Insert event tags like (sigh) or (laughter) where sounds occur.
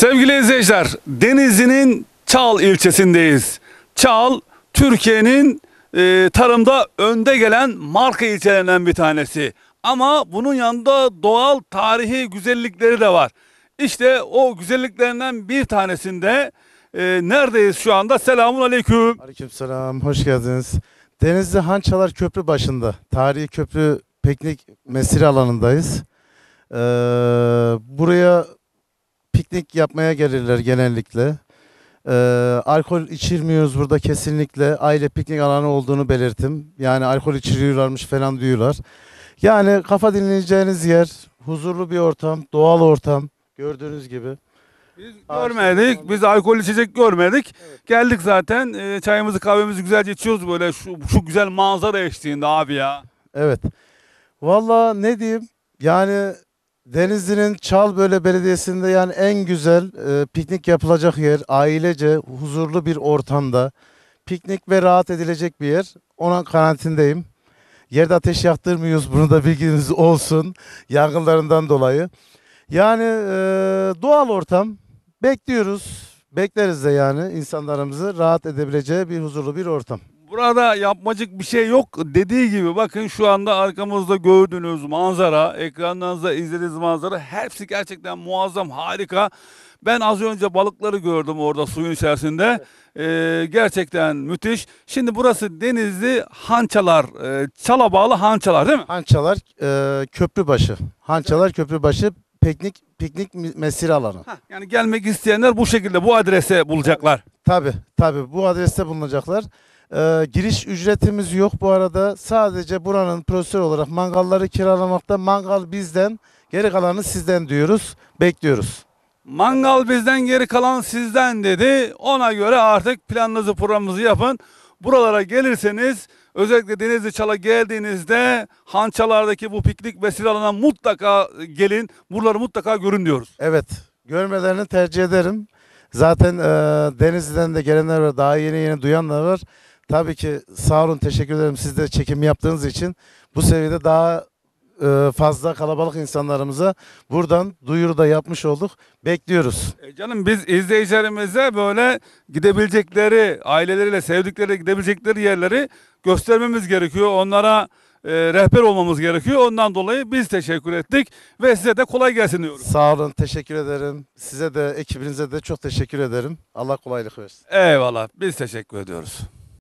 Sevgili izleyiciler, Denizli'nin Çal ilçesindeyiz. Çal, Türkiye'nin e, tarımda önde gelen marka ilçelerinden bir tanesi. Ama bunun yanında doğal tarihi güzellikleri de var. İşte o güzelliklerinden bir tanesinde e, neredeyiz şu anda? Selamun Aleyküm. selam, hoş geldiniz. Denizli Hançalar Köprü başında, tarihi köprü piknik mesire alanındayız. Ee, buraya piknik yapmaya gelirler genellikle. E, alkol içirmiyoruz burada kesinlikle. Aile piknik alanı olduğunu belirttim. Yani alkol içiriyorlarmış falan diyorlar. Yani kafa dinleyeceğiniz yer, huzurlu bir ortam, doğal ortam gördüğünüz gibi. Biz görmedik. Biz alkol içecek görmedik. Evet. Geldik zaten. Ee, çayımızı kahvemizi güzelce içiyoruz böyle şu, şu güzel manzara eşliğinde abi ya. Evet. Valla ne diyeyim? Yani Denizli'nin Çalböle Belediyesi'nde yani en güzel e, piknik yapılacak yer, ailece huzurlu bir ortamda, piknik ve rahat edilecek bir yer. Ona karantindeyim. Yerde ateş yaktırmıyoruz, bunu da bilginiz (laughs) olsun yangınlarından dolayı. Yani e, doğal ortam, bekliyoruz, bekleriz de yani insanlarımızı rahat edebileceği bir huzurlu bir ortam. Burada yapmacık bir şey yok. Dediği gibi bakın şu anda arkamızda gördüğünüz manzara, ekranlarınızda izlediğiniz manzara hepsi gerçekten muazzam, harika. Ben az önce balıkları gördüm orada suyun içerisinde. Ee, gerçekten müthiş. Şimdi burası Denizli Hançalar, e, Çalabağlı Hançalar değil mi? Hançalar e, Köprübaşı. Hançalar Köprübaşı piknik piknik mesire alanı. Hah, yani gelmek isteyenler bu şekilde bu adrese bulacaklar. Tabii tabii bu adreste bulunacaklar. E, giriş ücretimiz yok bu arada. Sadece buranın profesör olarak mangalları kiralamakta. Mangal bizden, geri kalanı sizden diyoruz. Bekliyoruz. Mangal bizden geri kalan sizden dedi. Ona göre artık planınızı programınızı yapın. Buralara gelirseniz özellikle Denizli Çal'a geldiğinizde hançalardaki bu piknik vesile alana mutlaka gelin. Buraları mutlaka görün diyoruz. Evet görmelerini tercih ederim. Zaten e, Denizli'den de gelenler var daha yeni yeni duyanlar var. Tabii ki sağ olun teşekkür ederim siz de çekim yaptığınız için. Bu seviyede daha e, fazla kalabalık insanlarımıza buradan duyuru da yapmış olduk. Bekliyoruz. E canım biz izleyicilerimize böyle gidebilecekleri, aileleriyle sevdikleri gidebilecekleri yerleri göstermemiz gerekiyor. Onlara e, rehber olmamız gerekiyor. Ondan dolayı biz teşekkür ettik ve size de kolay gelsin diyorum. Sağ olun, teşekkür ederim. Size de ekibinize de çok teşekkür ederim. Allah kolaylık versin. Eyvallah, biz teşekkür ediyoruz.